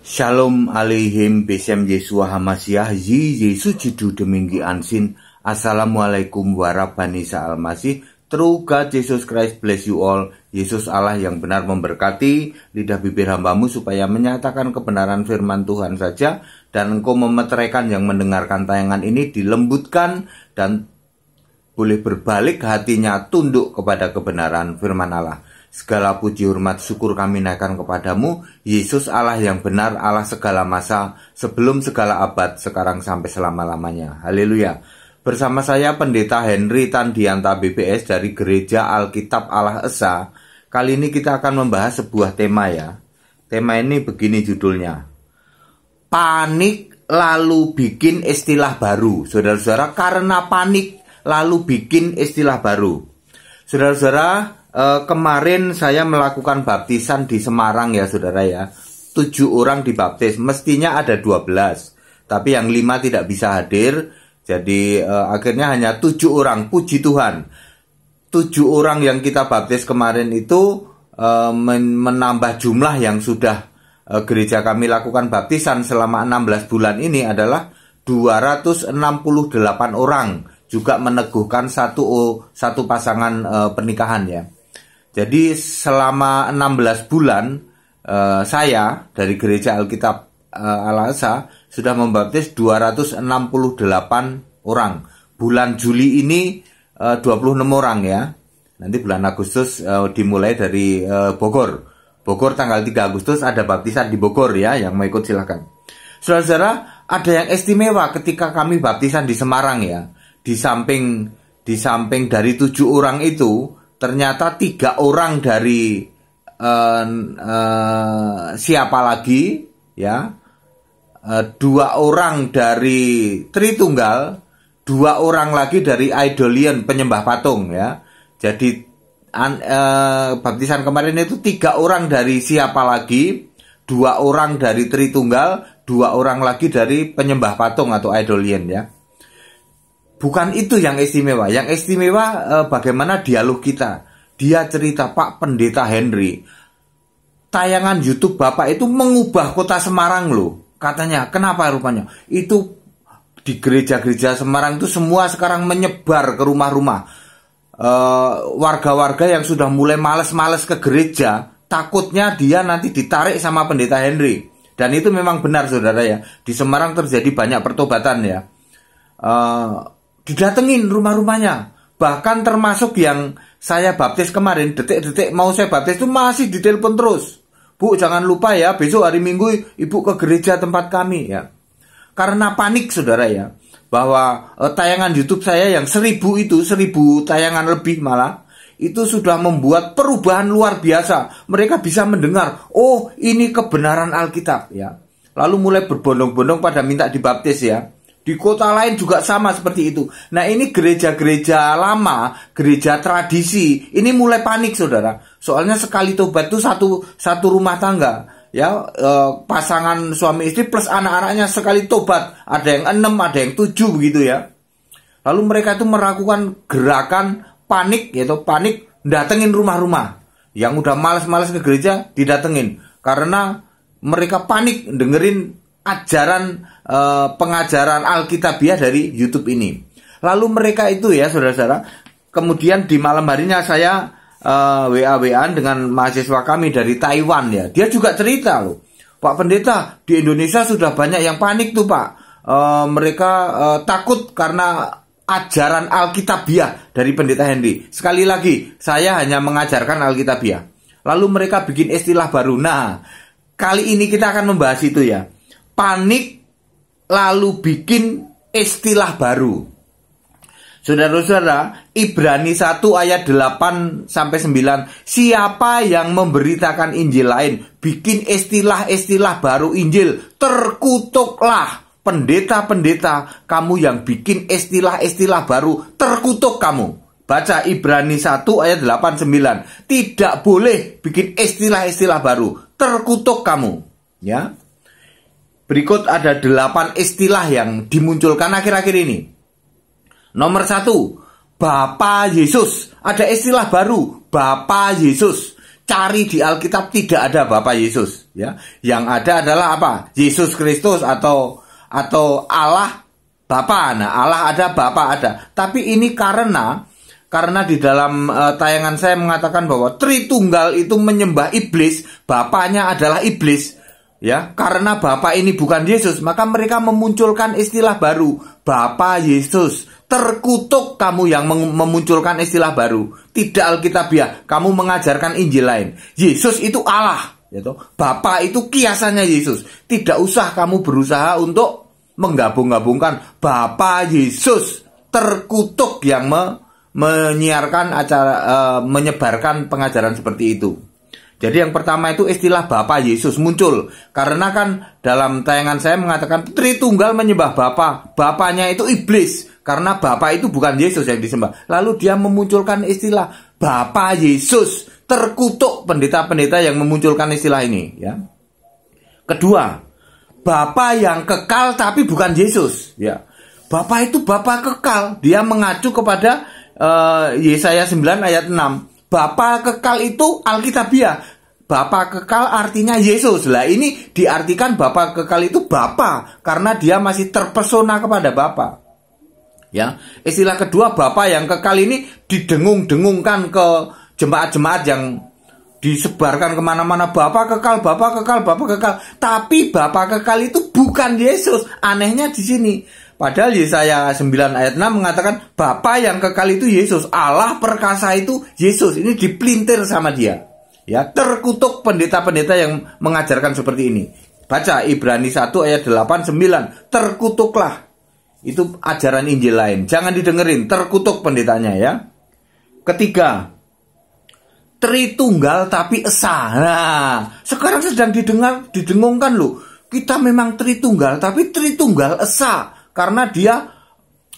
Shalom alaihim besem Yesua Hamasiah Zi Yesu Jidu Demingi Ansin Assalamualaikum Warahmatullahi Wabarakatuh True Yesus Christ bless you all Yesus Allah yang benar memberkati lidah bibir hambamu supaya menyatakan kebenaran firman Tuhan saja dan engkau memeteraikan yang mendengarkan tayangan ini dilembutkan dan boleh berbalik hatinya tunduk kepada kebenaran firman Allah. Segala puji hormat syukur kami naikkan kepadamu, Yesus Allah yang benar, Allah segala masa, sebelum segala abad, sekarang sampai selama-lamanya. Haleluya. Bersama saya Pendeta Henry Tandianta BPS dari Gereja Alkitab Allah Esa. Kali ini kita akan membahas sebuah tema ya. Tema ini begini judulnya. Panik lalu bikin istilah baru. Saudara-saudara, karena panik lalu bikin istilah baru. Saudara-saudara, e, kemarin saya melakukan baptisan di Semarang ya saudara ya. Tujuh orang dibaptis, mestinya ada dua belas Tapi yang lima tidak bisa hadir, jadi e, akhirnya hanya tujuh orang. Puji Tuhan, tujuh orang yang kita baptis kemarin itu e, men menambah jumlah yang sudah gereja kami lakukan baptisan selama 16 bulan ini adalah 268 orang juga meneguhkan satu satu pasangan pernikahan ya. Jadi selama 16 bulan eh, saya dari gereja Alkitab eh, Al-Aqsa sudah membaptis 268 orang. Bulan Juli ini eh, 26 orang ya. Nanti bulan Agustus eh, dimulai dari eh, Bogor. Bogor tanggal 3 Agustus ada baptisan di Bogor ya yang mau ikut silakan. Saudara-saudara, ada yang istimewa ketika kami baptisan di Semarang ya. Di samping di samping dari tujuh orang itu, ternyata tiga orang dari uh, uh, siapa lagi ya uh, dua orang dari Tritunggal dua orang lagi dari Idolian penyembah patung ya jadi an, uh, baptisan kemarin itu tiga orang dari siapa lagi dua orang dari Tritunggal dua orang lagi dari penyembah patung atau Idolian ya bukan itu yang istimewa. Yang istimewa e, bagaimana dialog kita. Dia cerita Pak Pendeta Henry. Tayangan YouTube Bapak itu mengubah kota Semarang loh. Katanya, kenapa rupanya? Itu di gereja-gereja Semarang itu semua sekarang menyebar ke rumah-rumah. warga eh, warga-warga yang sudah mulai males-males ke gereja, takutnya dia nanti ditarik sama Pendeta Henry. Dan itu memang benar saudara ya. Di Semarang terjadi banyak pertobatan ya. Eh, didatengin rumah-rumahnya bahkan termasuk yang saya baptis kemarin detik-detik mau saya baptis itu masih ditelepon terus bu jangan lupa ya besok hari minggu ibu ke gereja tempat kami ya karena panik saudara ya bahwa eh, tayangan YouTube saya yang seribu itu seribu tayangan lebih malah itu sudah membuat perubahan luar biasa mereka bisa mendengar oh ini kebenaran Alkitab ya lalu mulai berbondong-bondong pada minta dibaptis ya di kota lain juga sama seperti itu. Nah ini gereja-gereja lama, gereja tradisi, ini mulai panik saudara. Soalnya sekali tobat itu satu satu rumah tangga ya e, pasangan suami istri plus anak-anaknya sekali tobat ada yang enam ada yang tujuh begitu ya lalu mereka itu melakukan gerakan panik yaitu panik datengin rumah-rumah yang udah males-males ke gereja didatengin karena mereka panik dengerin ajaran e, pengajaran Alkitabiah dari YouTube ini. Lalu mereka itu ya saudara-saudara, kemudian di malam harinya saya e, eh, WA-WAan dengan mahasiswa kami dari Taiwan ya. Dia juga cerita loh. Pak Pendeta, di Indonesia sudah banyak yang panik tuh Pak. E, mereka e, takut karena ajaran Alkitabiah dari Pendeta Henry. Sekali lagi, saya hanya mengajarkan Alkitabiah. Lalu mereka bikin istilah baru. Nah, kali ini kita akan membahas itu ya panik lalu bikin istilah baru. Saudara-saudara, Ibrani 1 ayat 8 sampai 9. Siapa yang memberitakan Injil lain, bikin istilah-istilah baru Injil, terkutuklah pendeta-pendeta kamu yang bikin istilah-istilah baru, terkutuk kamu. Baca Ibrani 1 ayat 8 9. Tidak boleh bikin istilah-istilah baru, terkutuk kamu. Ya. Berikut ada delapan istilah yang dimunculkan akhir-akhir ini. Nomor satu, Bapa Yesus. Ada istilah baru, Bapa Yesus. Cari di Alkitab tidak ada Bapa Yesus. Ya, yang ada adalah apa? Yesus Kristus atau atau Allah Bapa. Nah, Allah ada, Bapa ada. Tapi ini karena karena di dalam uh, tayangan saya mengatakan bahwa Tritunggal itu menyembah iblis, bapaknya adalah iblis. Ya, karena Bapa ini bukan Yesus, maka mereka memunculkan istilah baru, Bapa Yesus. Terkutuk kamu yang memunculkan istilah baru. Tidak Alkitabiah, kamu mengajarkan Injil lain. Yesus itu Allah, yaitu Bapa itu kiasannya Yesus. Tidak usah kamu berusaha untuk menggabung-gabungkan Bapa Yesus terkutuk yang me menyiarkan acara e, menyebarkan pengajaran seperti itu. Jadi yang pertama itu istilah Bapa Yesus muncul karena kan dalam tayangan saya mengatakan tunggal menyembah Bapa. Bapaknya itu iblis karena Bapa itu bukan Yesus yang disembah. Lalu dia memunculkan istilah Bapa Yesus. Terkutuk pendeta-pendeta yang memunculkan istilah ini, ya. Kedua, Bapa yang kekal tapi bukan Yesus, ya. Bapa itu Bapa kekal. Dia mengacu kepada uh, Yesaya 9 ayat 6 Bapa kekal itu Alkitabiah. Bapa kekal artinya Yesus lah ini diartikan Bapa kekal itu Bapa karena dia masih terpesona kepada Bapa ya istilah kedua Bapa yang kekal ini didengung-dengungkan ke jemaat-jemaat yang disebarkan kemana-mana bapak kekal bapak kekal bapak kekal tapi bapak kekal itu bukan Yesus anehnya di sini Padahal Yesaya 9 ayat 6 mengatakan Bapa yang kekal itu Yesus, Allah perkasa itu Yesus. Ini dipelintir sama dia. Ya, terkutuk pendeta-pendeta yang mengajarkan seperti ini. Baca Ibrani 1 ayat 8 9, terkutuklah. Itu ajaran Injil lain. Jangan didengerin, terkutuk pendetanya ya. Ketiga, Tritunggal tapi esa. Nah, sekarang sedang didengar didengungkan loh. Kita memang Tritunggal tapi Tritunggal esa karena dia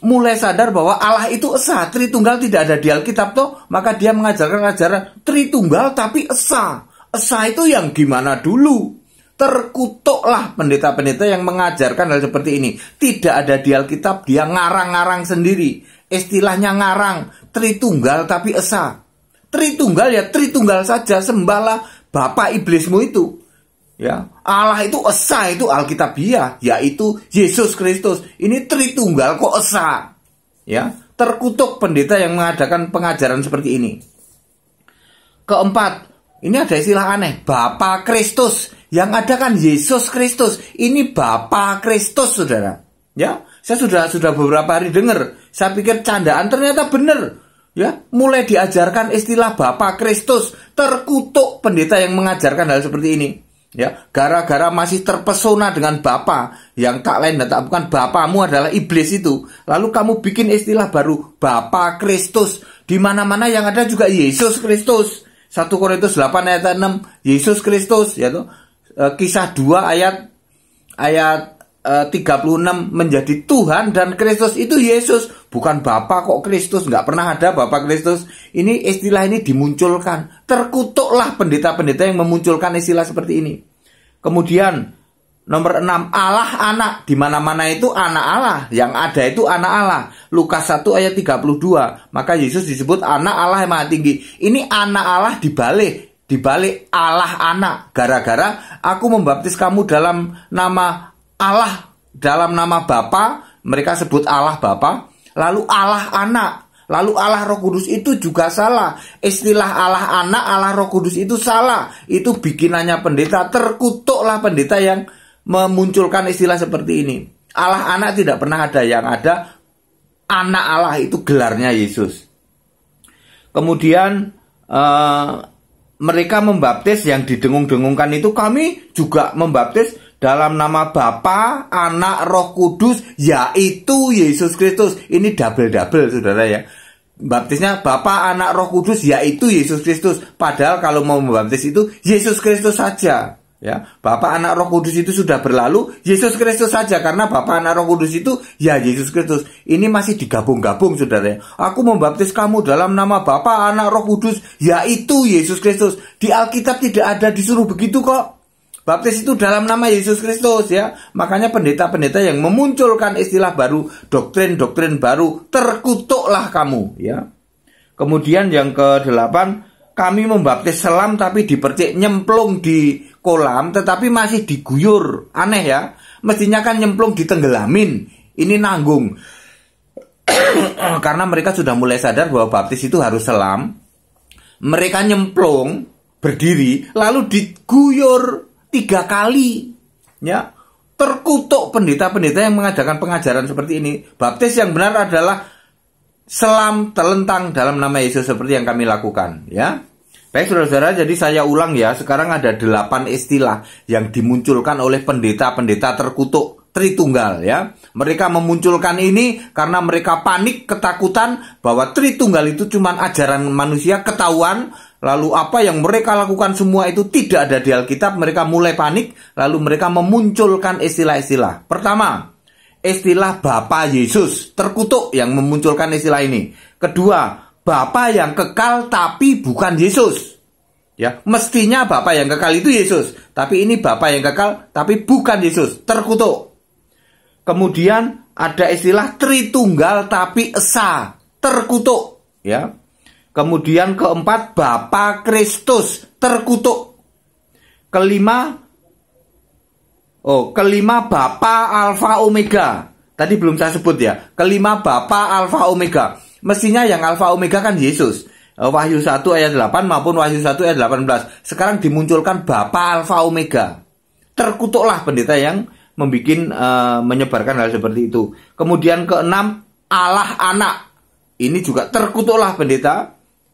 mulai sadar bahwa Allah itu esa, Tritunggal tidak ada di Alkitab toh, maka dia mengajarkan ajaran Tritunggal tapi esa. Esa itu yang gimana dulu? Terkutuklah pendeta-pendeta yang mengajarkan hal seperti ini. Tidak ada di Alkitab, dia ngarang-ngarang sendiri. Istilahnya ngarang, Tritunggal tapi esa. Tritunggal ya Tritunggal saja, sembahlah Bapak iblismu itu. Ya, Allah itu esa itu Alkitabiah yaitu Yesus Kristus. Ini Tritunggal kok esa. Ya, terkutuk pendeta yang mengadakan pengajaran seperti ini. Keempat, ini ada istilah aneh, Bapa Kristus. Yang ada kan Yesus Kristus. Ini Bapa Kristus, Saudara. Ya, saya sudah sudah beberapa hari dengar. Saya pikir candaan ternyata benar. Ya, mulai diajarkan istilah Bapa Kristus terkutuk pendeta yang mengajarkan hal seperti ini ya gara-gara masih terpesona dengan bapa yang tak lain dan tak bukan bapamu adalah iblis itu lalu kamu bikin istilah baru bapa Kristus di mana-mana yang ada juga Yesus Kristus 1 Korintus 8 ayat 6 Yesus Kristus ya tuh eh, kisah 2 ayat ayat 36 eh, menjadi Tuhan dan Kristus itu Yesus bukan Bapa kok Kristus nggak pernah ada Bapa Kristus ini istilah ini dimunculkan terkutuklah pendeta-pendeta yang memunculkan istilah seperti ini kemudian nomor 6 Allah anak di mana-mana itu anak Allah yang ada itu anak Allah Lukas 1 ayat 32 maka Yesus disebut anak Allah yang maha tinggi ini anak Allah dibalik dibalik Allah anak gara-gara aku membaptis kamu dalam nama Allah dalam nama Bapa, mereka sebut Allah Bapa, lalu Allah Anak, lalu Allah Roh Kudus itu juga salah. Istilah Allah Anak, Allah Roh Kudus itu salah. Itu bikinannya pendeta, terkutuklah pendeta yang memunculkan istilah seperti ini. Allah Anak tidak pernah ada yang ada anak Allah itu gelarnya Yesus. Kemudian uh, mereka membaptis yang didengung-dengungkan itu kami juga membaptis dalam nama Bapa, Anak, Roh Kudus, yaitu Yesus Kristus. Ini double-double, saudara ya. Baptisnya Bapa, Anak, Roh Kudus, yaitu Yesus Kristus. Padahal kalau mau membaptis itu Yesus Kristus saja. Ya, Bapak Anak, Roh Kudus itu sudah berlalu, Yesus Kristus saja karena Bapak Anak, Roh Kudus itu ya Yesus Kristus. Ini masih digabung-gabung, saudara. Ya. Aku membaptis kamu dalam nama Bapa, Anak, Roh Kudus, yaitu Yesus Kristus. Di Alkitab tidak ada disuruh begitu kok. Baptis itu dalam nama Yesus Kristus ya. Makanya pendeta-pendeta yang memunculkan istilah baru, doktrin-doktrin baru, terkutuklah kamu ya. Kemudian yang kedelapan, kami membaptis selam tapi dipercik nyemplung di kolam tetapi masih diguyur. Aneh ya. Mestinya kan nyemplung ditenggelamin. Ini nanggung. Karena mereka sudah mulai sadar bahwa baptis itu harus selam. Mereka nyemplung berdiri lalu diguyur tiga kali ya terkutuk pendeta-pendeta yang mengadakan pengajaran seperti ini. Baptis yang benar adalah selam telentang dalam nama Yesus seperti yang kami lakukan, ya. Baik saudara-saudara, jadi saya ulang ya, sekarang ada delapan istilah yang dimunculkan oleh pendeta-pendeta terkutuk Tritunggal ya. Mereka memunculkan ini karena mereka panik, ketakutan bahwa Tritunggal itu cuma ajaran manusia, ketahuan Lalu apa yang mereka lakukan semua itu tidak ada di Alkitab, mereka mulai panik, lalu mereka memunculkan istilah-istilah. Pertama, istilah Bapa Yesus terkutuk yang memunculkan istilah ini. Kedua, Bapa yang kekal tapi bukan Yesus. Ya, mestinya Bapa yang kekal itu Yesus, tapi ini Bapa yang kekal tapi bukan Yesus, terkutuk. Kemudian ada istilah Tritunggal tapi esa, terkutuk, ya. Kemudian keempat, Bapa Kristus terkutuk. Kelima, oh kelima Bapa Alfa Omega. Tadi belum saya sebut ya. Kelima Bapa Alfa Omega. Mestinya yang Alfa Omega kan Yesus. Eh, Wahyu 1 ayat 8 maupun Wahyu 1 ayat 18. Sekarang dimunculkan Bapa Alfa Omega. Terkutuklah pendeta yang membuat uh, menyebarkan hal seperti itu. Kemudian keenam, Allah anak. Ini juga terkutuklah pendeta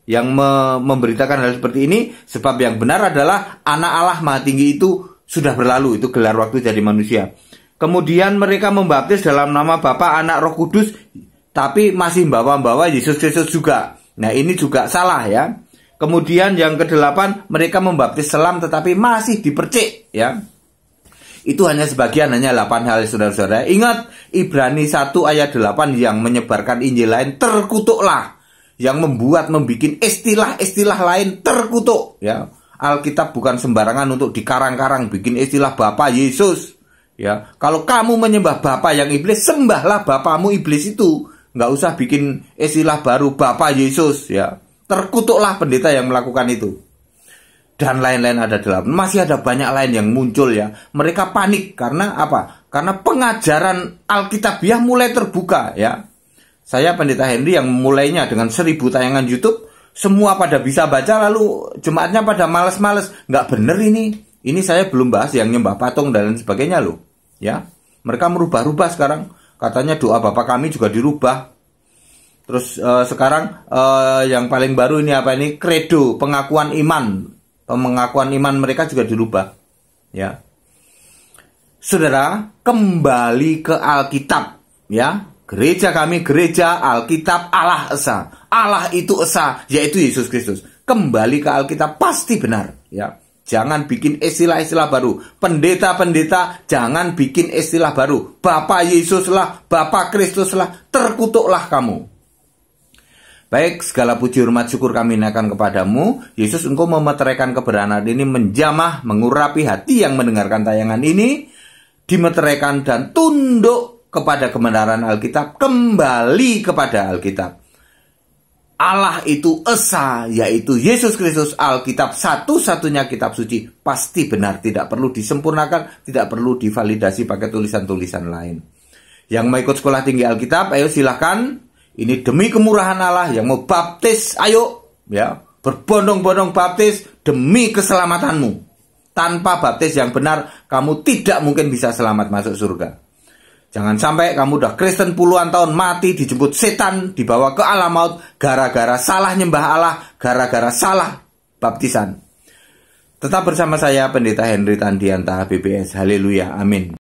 yang me memberitakan hal seperti ini sebab yang benar adalah anak Allah maha tinggi itu sudah berlalu itu gelar waktu jadi manusia kemudian mereka membaptis dalam nama Bapa anak roh kudus tapi masih bawa-bawa Yesus Kristus juga nah ini juga salah ya kemudian yang kedelapan mereka membaptis selam tetapi masih dipercik ya itu hanya sebagian hanya 8 hal saudara-saudara ingat Ibrani 1 ayat 8 yang menyebarkan Injil lain terkutuklah yang membuat membuat istilah-istilah lain terkutuk ya Alkitab bukan sembarangan untuk dikarang-karang bikin istilah Bapa Yesus ya kalau kamu menyembah Bapa yang iblis sembahlah Bapamu iblis itu nggak usah bikin istilah baru Bapa Yesus ya terkutuklah pendeta yang melakukan itu dan lain-lain ada dalam masih ada banyak lain yang muncul ya mereka panik karena apa karena pengajaran Alkitabiah mulai terbuka ya saya Pendeta Henry yang mulainya dengan seribu tayangan YouTube, semua pada bisa baca lalu jemaatnya pada males-males. Nggak bener ini. Ini saya belum bahas yang nyembah patung dan lain sebagainya loh. Ya, mereka merubah-rubah sekarang. Katanya doa Bapak kami juga dirubah. Terus uh, sekarang uh, yang paling baru ini apa ini? Kredo, pengakuan iman. Pengakuan iman mereka juga dirubah. Ya. Saudara, kembali ke Alkitab, ya. Gereja kami gereja Alkitab Allah Esa. Allah itu Esa, yaitu Yesus Kristus. Kembali ke Alkitab pasti benar, ya. Jangan bikin istilah-istilah baru. Pendeta-pendeta jangan bikin istilah baru. Bapak Yesuslah, Bapak Kristuslah, terkutuklah kamu. Baik, segala puji hormat syukur kami naikkan kepadamu. Yesus engkau memeteraikan kebenaran ini menjamah, mengurapi hati yang mendengarkan tayangan ini, dimeteraikan dan tunduk kepada kebenaran Alkitab, kembali kepada Alkitab. Allah itu Esa, yaitu Yesus Kristus Alkitab, satu-satunya kitab suci, pasti benar, tidak perlu disempurnakan, tidak perlu divalidasi pakai tulisan-tulisan lain. Yang mau ikut sekolah tinggi Alkitab, ayo silahkan. Ini demi kemurahan Allah, yang mau baptis, ayo. ya Berbondong-bondong baptis demi keselamatanmu. Tanpa baptis yang benar, kamu tidak mungkin bisa selamat masuk surga. Jangan sampai kamu udah Kristen puluhan tahun mati dijemput setan dibawa ke alam maut gara-gara salah nyembah Allah, gara-gara salah baptisan. Tetap bersama saya Pendeta Henry Tandianta BPS. Haleluya. Amin.